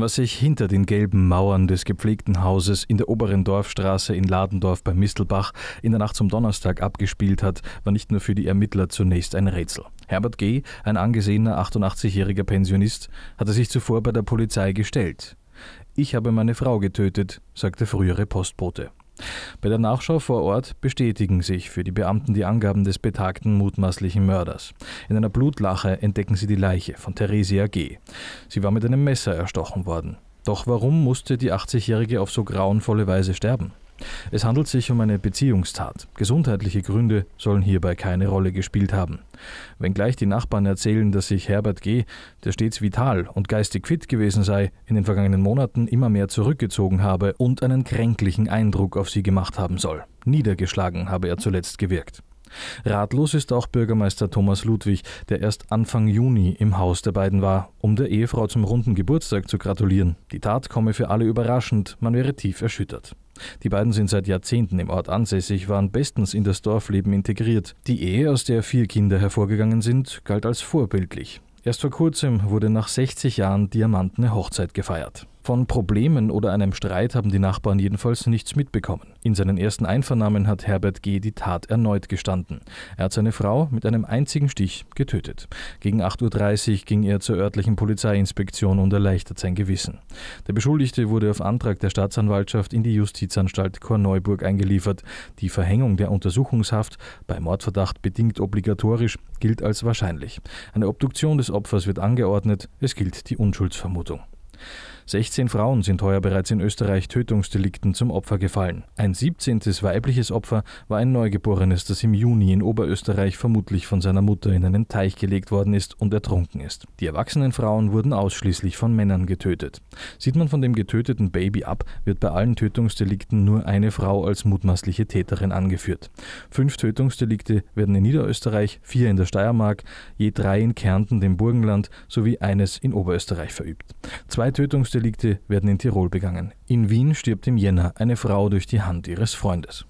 Was sich hinter den gelben Mauern des gepflegten Hauses in der oberen Dorfstraße in Ladendorf bei Mistelbach in der Nacht zum Donnerstag abgespielt hat, war nicht nur für die Ermittler zunächst ein Rätsel. Herbert G., ein angesehener 88-jähriger Pensionist, hatte sich zuvor bei der Polizei gestellt. Ich habe meine Frau getötet, sagte frühere Postbote. Bei der Nachschau vor Ort bestätigen sich für die Beamten die Angaben des betagten mutmaßlichen Mörders. In einer Blutlache entdecken sie die Leiche von Theresia G. Sie war mit einem Messer erstochen worden. Doch warum musste die 80-Jährige auf so grauenvolle Weise sterben? Es handelt sich um eine Beziehungstat. Gesundheitliche Gründe sollen hierbei keine Rolle gespielt haben. Wenngleich die Nachbarn erzählen, dass sich Herbert G., der stets vital und geistig fit gewesen sei, in den vergangenen Monaten immer mehr zurückgezogen habe und einen kränklichen Eindruck auf sie gemacht haben soll. Niedergeschlagen habe er zuletzt gewirkt. Ratlos ist auch Bürgermeister Thomas Ludwig, der erst Anfang Juni im Haus der beiden war, um der Ehefrau zum runden Geburtstag zu gratulieren. Die Tat komme für alle überraschend, man wäre tief erschüttert. Die beiden sind seit Jahrzehnten im Ort ansässig, waren bestens in das Dorfleben integriert. Die Ehe, aus der vier Kinder hervorgegangen sind, galt als vorbildlich. Erst vor kurzem wurde nach 60 Jahren diamantene Hochzeit gefeiert. Von Problemen oder einem Streit haben die Nachbarn jedenfalls nichts mitbekommen. In seinen ersten Einvernahmen hat Herbert G. die Tat erneut gestanden. Er hat seine Frau mit einem einzigen Stich getötet. Gegen 8.30 Uhr ging er zur örtlichen Polizeiinspektion und erleichtert sein Gewissen. Der Beschuldigte wurde auf Antrag der Staatsanwaltschaft in die Justizanstalt Korneuburg eingeliefert. Die Verhängung der Untersuchungshaft bei Mordverdacht bedingt obligatorisch gilt als wahrscheinlich. Eine Obduktion des Opfers wird angeordnet. Es gilt die Unschuldsvermutung. 16 Frauen sind heuer bereits in Österreich Tötungsdelikten zum Opfer gefallen. Ein 17. weibliches Opfer war ein Neugeborenes, das im Juni in Oberösterreich vermutlich von seiner Mutter in einen Teich gelegt worden ist und ertrunken ist. Die erwachsenen Frauen wurden ausschließlich von Männern getötet. Sieht man von dem getöteten Baby ab, wird bei allen Tötungsdelikten nur eine Frau als mutmaßliche Täterin angeführt. Fünf Tötungsdelikte werden in Niederösterreich, vier in der Steiermark, je drei in Kärnten, dem Burgenland sowie eines in Oberösterreich verübt. Zwei Tötungsdelikte Tötungsdelikte werden in Tirol begangen. In Wien stirbt im Jänner eine Frau durch die Hand ihres Freundes.